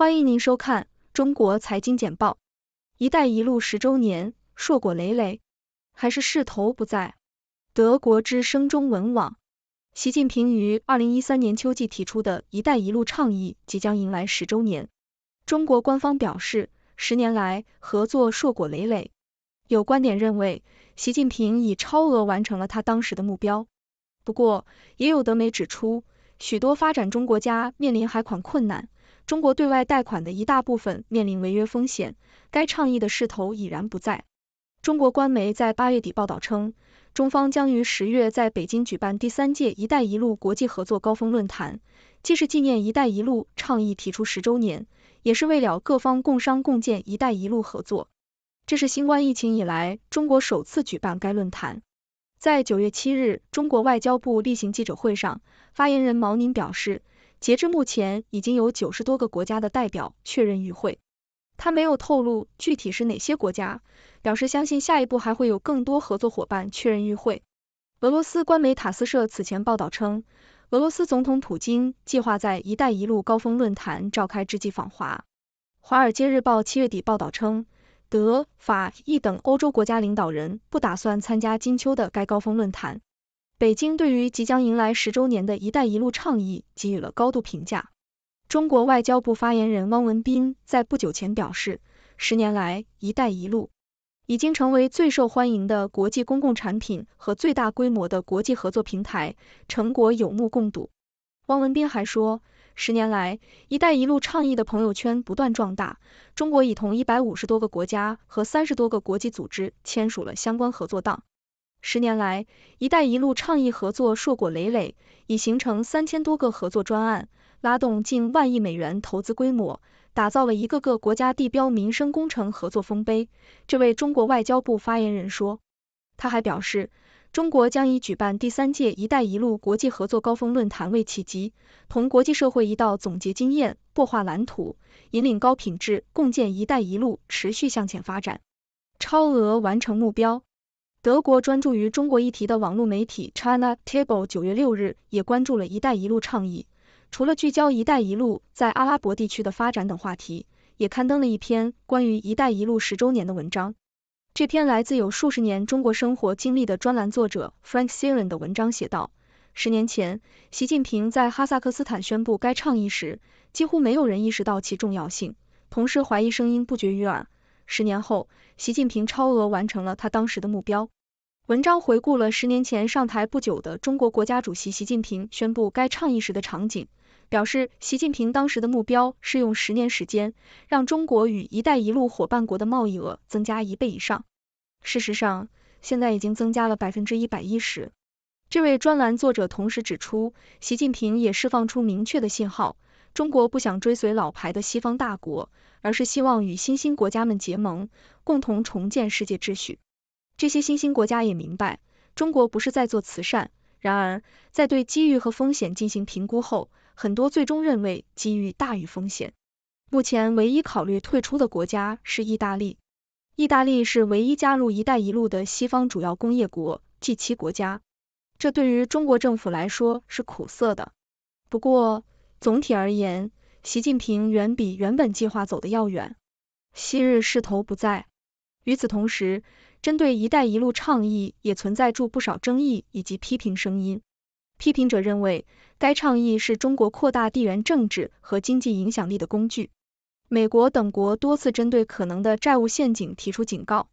欢迎您收看《中国财经简报》。“一带一路”十周年，硕果累累，还是势头不再？德国之声中文网：习近平于二零一三年秋季提出的一带一路倡议即将迎来十周年。中国官方表示，十年来合作硕果累累。有观点认为，习近平已超额完成了他当时的目标。不过，也有德媒指出，许多发展中国家面临海款困难。中国对外贷款的一大部分面临违约风险，该倡议的势头已然不在。中国官媒在八月底报道称，中方将于十月在北京举办第三届“一带一路”国际合作高峰论坛，既是纪念“一带一路”倡议提出十周年，也是为了各方共商共建“一带一路”合作。这是新冠疫情以来中国首次举办该论坛。在九月七日中国外交部例行记者会上，发言人毛宁表示。截至目前，已经有九十多个国家的代表确认与会，他没有透露具体是哪些国家，表示相信下一步还会有更多合作伙伴确认与会。俄罗斯官媒塔斯社此前报道称，俄罗斯总统普京计划在“一带一路”高峰论坛召开之际访华。华尔街日报七月底报道称，德、法、意等欧洲国家领导人不打算参加金秋的该高峰论坛。北京对于即将迎来十周年的一带一路倡议给予了高度评价。中国外交部发言人汪文斌在不久前表示，十年来，一带一路已经成为最受欢迎的国际公共产品和最大规模的国际合作平台，成果有目共睹。汪文斌还说，十年来，一带一路倡议的朋友圈不断壮大，中国已同一百五十多个国家和三十多个国际组织签署了相关合作。档十年来，“一带一路”倡议合作硕果累累，已形成三千多个合作专案，拉动近万亿美元投资规模，打造了一个个国家地标、民生工程合作丰碑。这位中国外交部发言人说，他还表示，中国将以举办第三届“一带一路”国际合作高峰论坛为契机，同国际社会一道总结经验、擘画蓝图，引领高品质共建“一带一路”持续向前发展，超额完成目标。德国专注于中国议题的网络媒体 China Table 九月六日也关注了“一带一路”倡议，除了聚焦“一带一路”在阿拉伯地区的发展等话题，也刊登了一篇关于“一带一路”十周年的文章。这篇来自有数十年中国生活经历的专栏作者 Frank Siren 的文章写道：“十年前，习近平在哈萨克斯坦宣布该倡议时，几乎没有人意识到其重要性，同时怀疑声音不绝于耳。”十年后，习近平超额完成了他当时的目标。文章回顾了十年前上台不久的中国国家主席习近平宣布该倡议时的场景，表示习近平当时的目标是用十年时间让中国与“一带一路”伙伴国的贸易额增加一倍以上。事实上，现在已经增加了百分之一百一十。这位专栏作者同时指出，习近平也释放出明确的信号。中国不想追随老牌的西方大国，而是希望与新兴国家们结盟，共同重建世界秩序。这些新兴国家也明白，中国不是在做慈善。然而，在对机遇和风险进行评估后，很多最终认为机遇大于风险。目前唯一考虑退出的国家是意大利。意大利是唯一加入“一带一路”的西方主要工业国 G 七国家，这对于中国政府来说是苦涩的。不过，总体而言，习近平远比原本计划走的要远，昔日势头不再。与此同时，针对“一带一路”倡议也存在住不少争议以及批评声音。批评者认为，该倡议是中国扩大地缘政治和经济影响力的工具。美国等国多次针对可能的债务陷阱提出警告，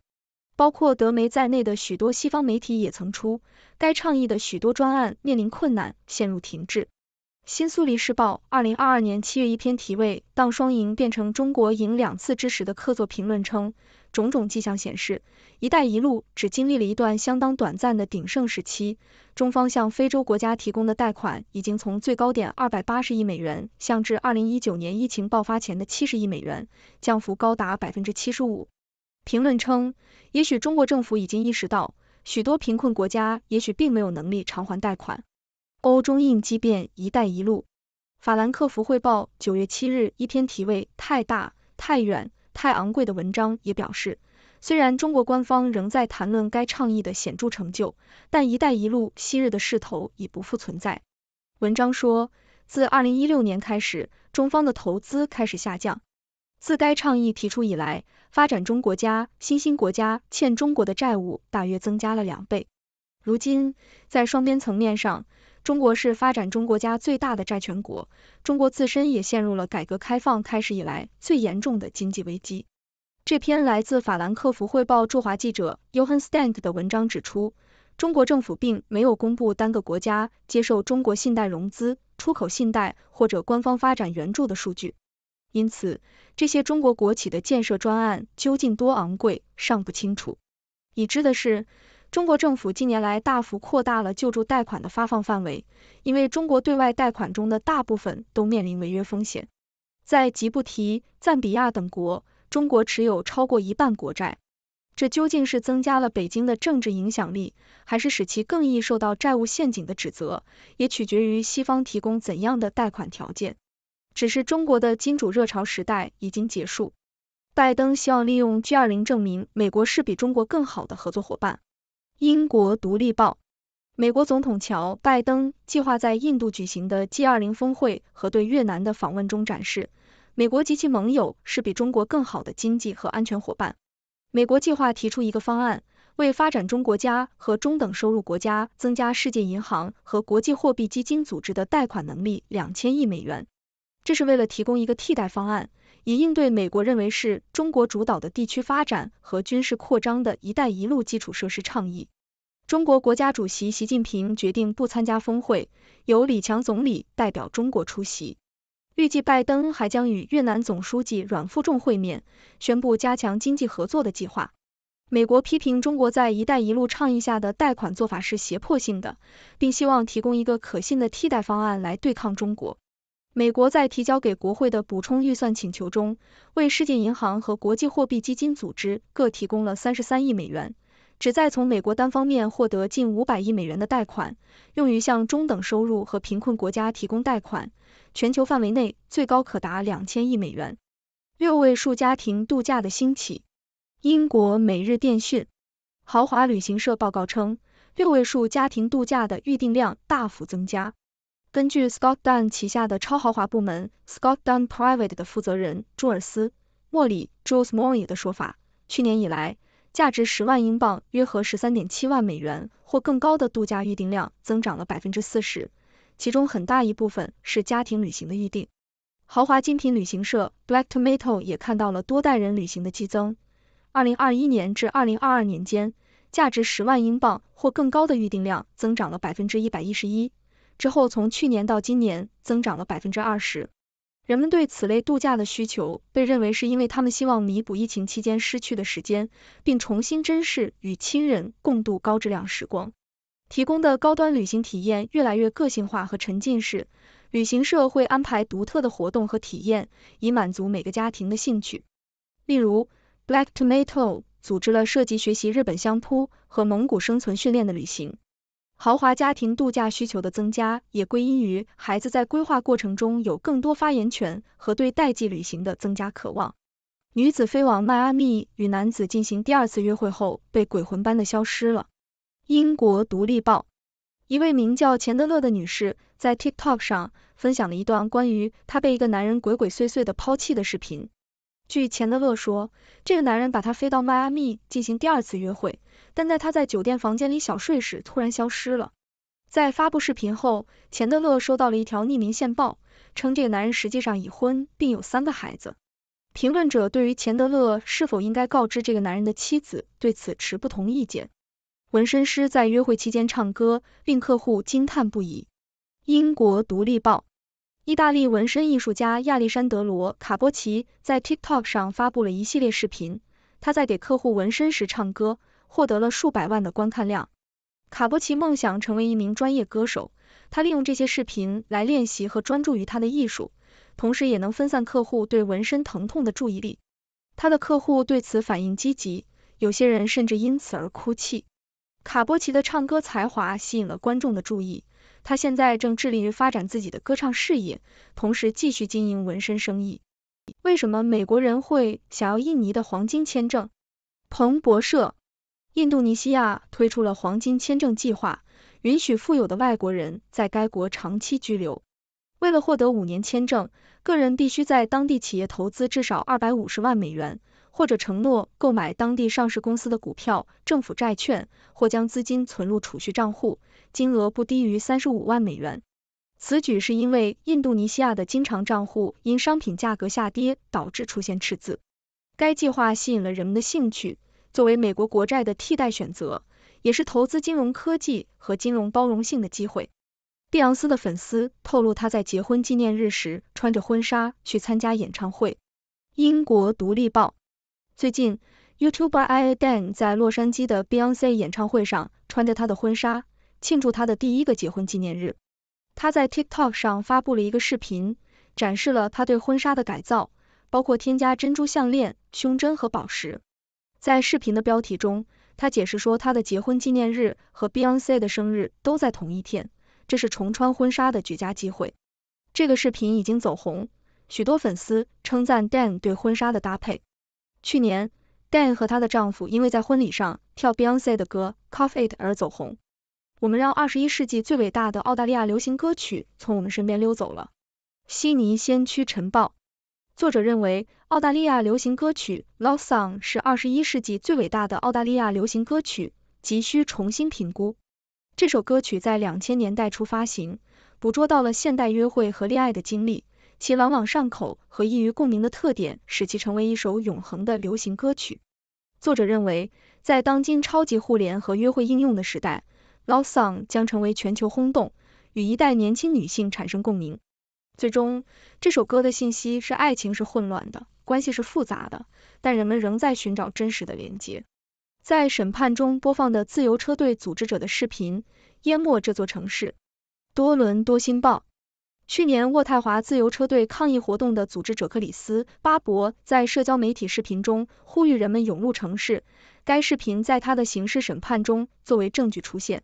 包括德媒在内的许多西方媒体也曾出该倡议的许多专案面临困难，陷入停滞。《新苏黎世报》二零二二年七月一篇题为“当双赢变成中国赢两次之时”的客座评论称，种种迹象显示，“一带一路”只经历了一段相当短暂的鼎盛时期。中方向非洲国家提供的贷款已经从最高点二百八十亿美元降至二零一九年疫情爆发前的七十亿美元，降幅高达百分之七十五。评论称，也许中国政府已经意识到，许多贫困国家也许并没有能力偿还贷款。欧中印激变“一带一路”，法兰克福汇报九月七日一篇题为“太大、太远、太昂贵”的文章也表示，虽然中国官方仍在谈论该倡议的显著成就，但“一带一路”昔日的势头已不复存在。文章说，自二零一六年开始，中方的投资开始下降。自该倡议提出以来，发展中国家、新兴国家欠中国的债务大约增加了两倍。如今，在双边层面上，中国是发展中国家最大的债权国，中国自身也陷入了改革开放开始以来最严重的经济危机。这篇来自法兰克福汇报驻华记者 j o h a n s t a n k 的文章指出，中国政府并没有公布单个国家接受中国信贷融资、出口信贷或者官方发展援助的数据，因此这些中国国企的建设专案究竟多昂贵尚不清楚。已知的是。中国政府近年来大幅扩大了救助贷款的发放范围，因为中国对外贷款中的大部分都面临违约风险。在吉布提、赞比亚等国，中国持有超过一半国债。这究竟是增加了北京的政治影响力，还是使其更易受到债务陷阱的指责，也取决于西方提供怎样的贷款条件。只是中国的金主热潮时代已经结束。拜登希望利用 G 二零证明美国是比中国更好的合作伙伴。《英国独立报》：美国总统乔·拜登计划在印度举行的 G20 峰会和对越南的访问中展示，美国及其盟友是比中国更好的经济和安全伙伴。美国计划提出一个方案，为发展中国家和中等收入国家增加世界银行和国际货币基金组织的贷款能力两千亿美元，这是为了提供一个替代方案。以应对美国认为是中国主导的地区发展和军事扩张的一带一路基础设施倡议，中国国家主席习近平决定不参加峰会，由李强总理代表中国出席。预计拜登还将与越南总书记阮富仲会面，宣布加强经济合作的计划。美国批评中国在一带一路倡议下的贷款做法是胁迫性的，并希望提供一个可信的替代方案来对抗中国。美国在提交给国会的补充预算请求中，为世界银行和国际货币基金组织各提供了三十三亿美元，旨在从美国单方面获得近五百亿美元的贷款，用于向中等收入和贫困国家提供贷款，全球范围内最高可达两千亿美元。六位数家庭度假的兴起，英国每日电讯豪华旅行社报告称，六位数家庭度假的预订量大幅增加。根据 Scott Dunn 旗下的超豪华部门 Scott Dunn Private 的负责人朱尔斯·莫里 （Jules m o r l e 的说法，去年以来，价值十万英镑（约合十三点七万美元）或更高的度假预订量增长了百分之四十，其中很大一部分是家庭旅行的预订。豪华精品旅行社 Black Tomato 也看到了多代人旅行的激增。二零二一年至二零二二年间，价值十万英镑或更高的预订量增长了百分之一百一十一。之后，从去年到今年增长了百分之二十。人们对此类度假的需求被认为是因为他们希望弥补疫情期间失去的时间，并重新珍视与亲人共度高质量时光。提供的高端旅行体验越来越个性化和沉浸式，旅行社会安排独特的活动和体验，以满足每个家庭的兴趣。例如，Black Tomato 组织了涉及学习日本相扑和蒙古生存训练的旅行。豪华家庭度假需求的增加也归因于孩子在规划过程中有更多发言权和对代际旅行的增加渴望。女子飞往迈阿密与男子进行第二次约会后，被鬼魂般的消失了。英国独立报：一位名叫钱德勒的女士在 TikTok 上分享了一段关于她被一个男人鬼鬼祟祟的抛弃的视频。据钱德勒说，这个男人把他飞到迈阿密进行第二次约会，但在他在酒店房间里小睡时突然消失了。在发布视频后，钱德勒收到了一条匿名线报，称这个男人实际上已婚并有三个孩子。评论者对于钱德勒是否应该告知这个男人的妻子对此持不同意见。纹身师在约会期间唱歌，令客户惊叹不已。英国独立报。意大利纹身艺术家亚历山德罗·卡波奇在 TikTok 上发布了一系列视频，他在给客户纹身时唱歌，获得了数百万的观看量。卡波奇梦想成为一名专业歌手，他利用这些视频来练习和专注于他的艺术，同时也能分散客户对纹身疼痛的注意力。他的客户对此反应积极，有些人甚至因此而哭泣。卡波奇的唱歌才华吸引了观众的注意。他现在正致力于发展自己的歌唱事业，同时继续经营纹身生意。为什么美国人会想要印尼的黄金签证？彭博社，印度尼西亚推出了黄金签证计划，允许富有的外国人在该国长期居留。为了获得五年签证，个人必须在当地企业投资至少二百五十万美元，或者承诺购买当地上市公司的股票、政府债券，或将资金存入储蓄账户。金额不低于三十五万美元。此举是因为印度尼西亚的经常账户因商品价格下跌导致出现赤字。该计划吸引了人们的兴趣，作为美国国债的替代选择，也是投资金融科技和金融包容性的机会。碧昂斯的粉丝透露，她在结婚纪念日时穿着婚纱去参加演唱会。英国独立报最近，YouTuber Iadan 在洛杉矶的 Beyonce 演唱会上穿着她的婚纱。庆祝他的第一个结婚纪念日，他在 TikTok 上发布了一个视频，展示了他对婚纱的改造，包括添加珍珠项链、胸针和宝石。在视频的标题中，他解释说他的结婚纪念日和 Beyonce 的生日都在同一天，这是重穿婚纱的绝佳机会。这个视频已经走红，许多粉丝称赞 Dan 对婚纱的搭配。去年，Dan 和她的丈夫因为在婚礼上跳 Beyonce 的歌《Cuff It》而走红。我们让二十一世纪最伟大的澳大利亚流行歌曲从我们身边溜走了。悉尼先驱晨报作者认为，澳大利亚流行歌曲《Love Song》是二十一世纪最伟大的澳大利亚流行歌曲，急需重新评估。这首歌曲在两千年代初发行，捕捉到了现代约会和恋爱的经历，其朗朗上口和易于共鸣的特点，使其成为一首永恒的流行歌曲。作者认为，在当今超级互联和约会应用的时代，l o s g 将成为全球轰动，与一代年轻女性产生共鸣。最终，这首歌的信息是爱情是混乱的，关系是复杂的，但人们仍在寻找真实的连接。在审判中播放的自由车队组织者的视频淹没这座城市。多伦多新报：去年渥太华自由车队抗议活动的组织者克里斯·巴伯在社交媒体视频中呼吁人们涌入城市，该视频在他的刑事审判中作为证据出现。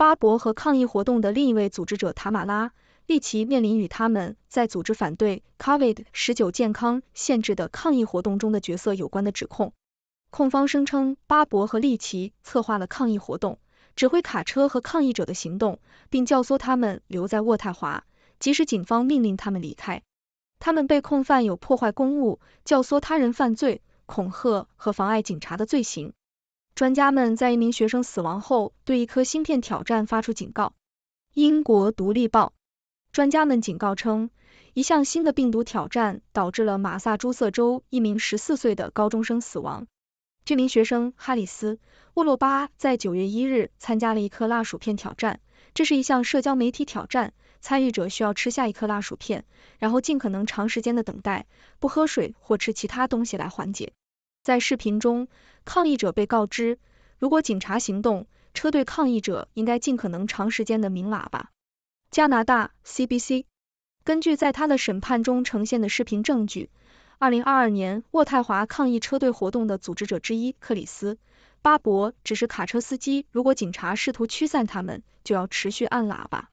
巴伯和抗议活动的另一位组织者塔马拉·利奇面临与他们在组织反对 COVID 十九健康限制的抗议活动中的角色有关的指控。控方声称，巴伯和利奇策划了抗议活动，指挥卡车和抗议者的行动，并教唆他们留在渥太华，即使警方命令他们离开。他们被控犯有破坏公务、教唆他人犯罪、恐吓和妨碍警察的罪行。专家们在一名学生死亡后对一颗芯片挑战发出警告。英国《独立报》专家们警告称，一项新的病毒挑战导致了马萨诸塞州一名十四岁的高中生死亡。这名学生哈里斯·沃洛巴在九月一日参加了一颗辣薯片挑战，这是一项社交媒体挑战，参与者需要吃下一颗辣薯片，然后尽可能长时间的等待，不喝水或吃其他东西来缓解。在视频中，抗议者被告知，如果警察行动，车队抗议者应该尽可能长时间的鸣喇叭。加拿大 CBC 根据在他的审判中呈现的视频证据，二零二二年渥太华抗议车队活动的组织者之一克里斯·巴伯只是卡车司机，如果警察试图驱散他们，就要持续按喇叭。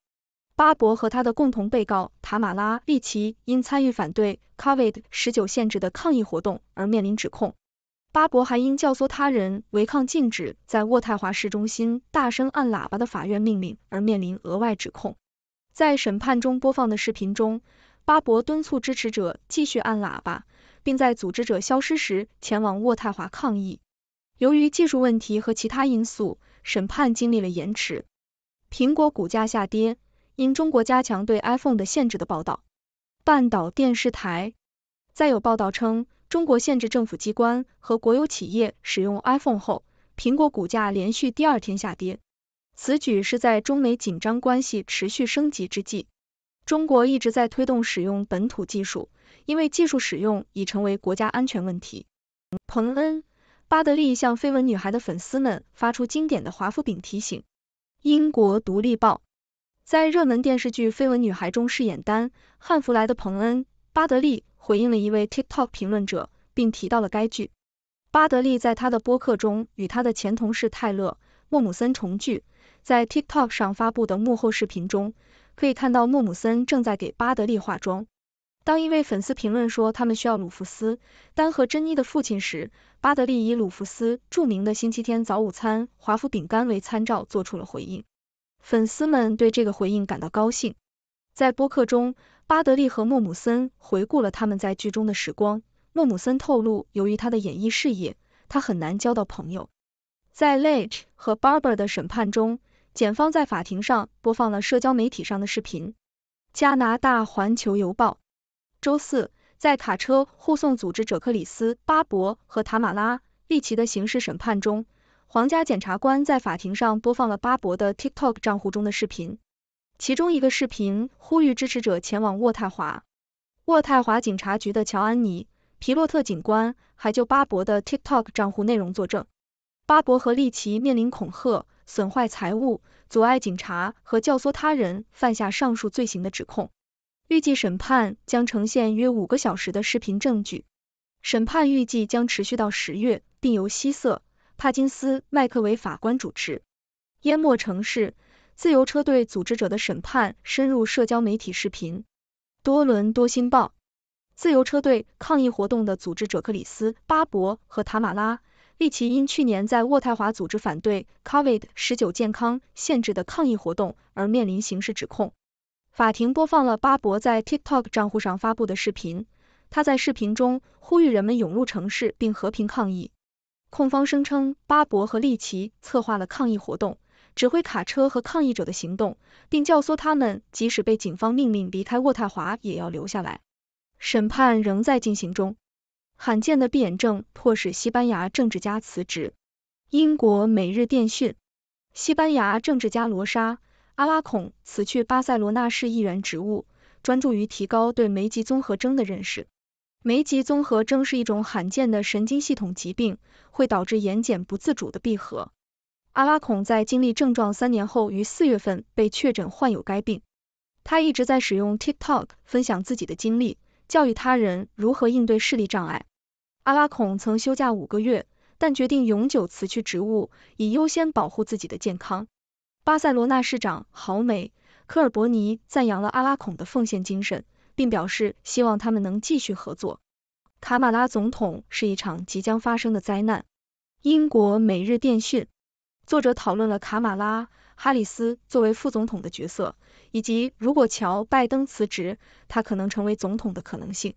巴伯和他的共同被告塔马拉·利奇因参与反对 Covid 十九限制的抗议活动而面临指控。巴博还因教唆他人违抗禁止在渥太华市中心大声按喇叭的法院命令而面临额外指控。在审判中播放的视频中，巴博敦促支持者继续按喇叭，并在组织者消失时前往渥太华抗议。由于技术问题和其他因素，审判经历了延迟。苹果股价下跌，因中国加强对 iPhone 的限制的报道。半岛电视台再有报道称。中国限制政府机关和国有企业使用 iPhone 后，苹果股价连续第二天下跌。此举是在中美紧张关系持续升级之际，中国一直在推动使用本土技术，因为技术使用已成为国家安全问题。彭恩·巴德利向《绯闻女孩》的粉丝们发出经典的华夫饼提醒。英国《独立报》在热门电视剧《绯闻女孩》中饰演丹·汉弗莱的彭恩。巴德利回应了一位 TikTok 评论者，并提到了该剧。巴德利在他的播客中与他的前同事泰勒·莫姆森重聚，在 TikTok 上发布的幕后视频中，可以看到莫姆森正在给巴德利化妆。当一位粉丝评论说他们需要鲁弗斯·丹和珍妮的父亲时，巴德利以鲁弗斯著名的星期天早午餐华夫饼干为参照做出了回应。粉丝们对这个回应感到高兴。在播客中，巴德利和莫姆森回顾了他们在剧中的时光。莫姆森透露，由于他的演艺事业，他很难交到朋友。在 Lich 和 Barber 的审判中，检方在法庭上播放了社交媒体上的视频。加拿大环球邮报周四在卡车护送组织者克里斯·巴伯和塔马拉·利奇的刑事审判中，皇家检察官在法庭上播放了巴伯的 TikTok 账户中的视频。其中一个视频呼吁支持者前往渥太华。渥太华警察局的乔·安妮·皮洛特警官还就巴伯的 TikTok 账户内容作证。巴伯和利奇面临恐吓、损坏财物、阻碍警察和教唆他人犯下上述罪行的指控。预计审判将呈现约五个小时的视频证据。审判预计将持续到十月，并由希瑟·帕金斯·麦克维法官主持。淹没城市。自由车队组织者的审判深入社交媒体视频。多伦多星报：自由车队抗议活动的组织者克里斯·巴伯和塔马拉·利奇因去年在渥太华组织反对 COVID 十九健康限制的抗议活动而面临刑事指控。法庭播放了巴伯在 TikTok 账户上发布的视频，他在视频中呼吁人们涌入城市并和平抗议。控方声称巴伯和利奇策划了抗议活动。指挥卡车和抗议者的行动，并教唆他们即使被警方命令离开渥太华也要留下来。审判仍在进行中。罕见的闭眼症迫使西班牙政治家辞职。英国《每日电讯》：西班牙政治家罗莎·阿拉孔辞去巴塞罗那市议员职务，专注于提高对梅吉综合征的认识。梅吉综合征是一种罕见的神经系统疾病，会导致眼睑不自主的闭合。阿拉孔在经历症状三年后，于四月份被确诊患有该病。他一直在使用 TikTok 分享自己的经历，教育他人如何应对视力障碍。阿拉孔曾休假五个月，但决定永久辞去职务，以优先保护自己的健康。巴塞罗那市长豪梅·科尔伯尼赞扬了阿拉孔的奉献精神，并表示希望他们能继续合作。卡马拉总统是一场即将发生的灾难。英国每日电讯。作者讨论了卡马拉·哈里斯作为副总统的角色，以及如果乔·拜登辞职，他可能成为总统的可能性。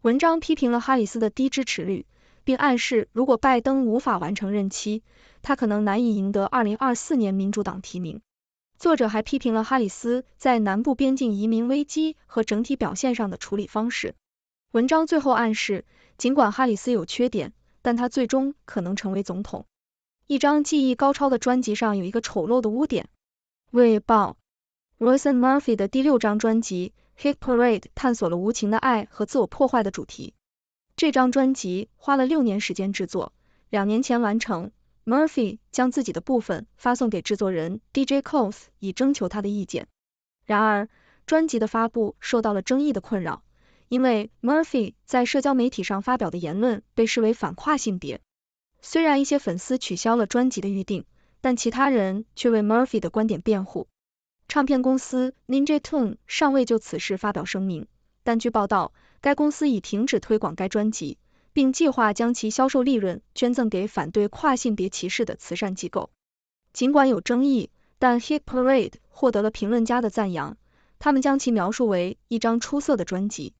文章批评了哈里斯的低支持率，并暗示如果拜登无法完成任期，他可能难以赢得2024年民主党提名。作者还批评了哈里斯在南部边境移民危机和整体表现上的处理方式。文章最后暗示，尽管哈里斯有缺点，但他最终可能成为总统。一张技艺高超的专辑上有一个丑陋的污点。《卫报 r y s e n Murphy 的第六张专辑《Hit Parade》探索了无情的爱和自我破坏的主题。这张专辑花了六年时间制作，两年前完成。Murphy 将自己的部分发送给制作人 DJ Cos 以征求他的意见。然而，专辑的发布受到了争议的困扰，因为 Murphy 在社交媒体上发表的言论被视为反跨性别。虽然一些粉丝取消了专辑的预定，但其他人却为 Murphy 的观点辩护。唱片公司 Ninja Tune 尚未就此事发表声明，但据报道，该公司已停止推广该专辑，并计划将其销售利润捐赠给反对跨性别歧视的慈善机构。尽管有争议，但 Hit Parade 获得了评论家的赞扬，他们将其描述为一张出色的专辑。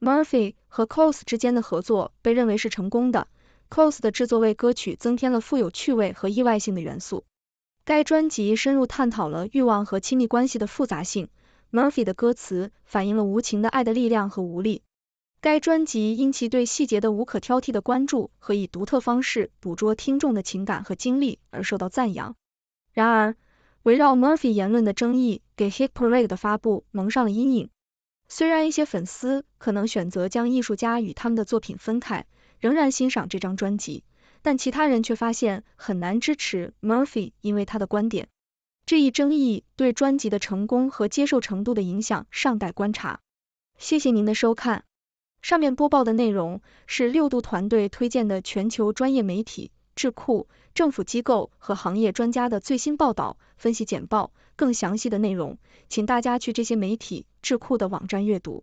Murphy 和 Close 之间的合作被认为是成功的。c o s e 的制作为歌曲增添了富有趣味和意外性的元素。该专辑深入探讨了欲望和亲密关系的复杂性。Murphy 的歌词反映了无情的爱的力量和无力。该专辑因其对细节的无可挑剔的关注和以独特方式捕捉听众的情感和经历而受到赞扬。然而，围绕 Murphy 言论的争议给《Hit Parade》的发布蒙上了阴影。虽然一些粉丝可能选择将艺术家与他们的作品分开。仍然欣赏这张专辑，但其他人却发现很难支持 Murphy，因为他的观点。这一争议对专辑的成功和接受程度的影响尚待观察。谢谢您的收看。上面播报的内容是六度团队推荐的全球专业媒体、智库、政府机构和行业专家的最新报道、分析简报。更详细的内容，请大家去这些媒体、智库的网站阅读。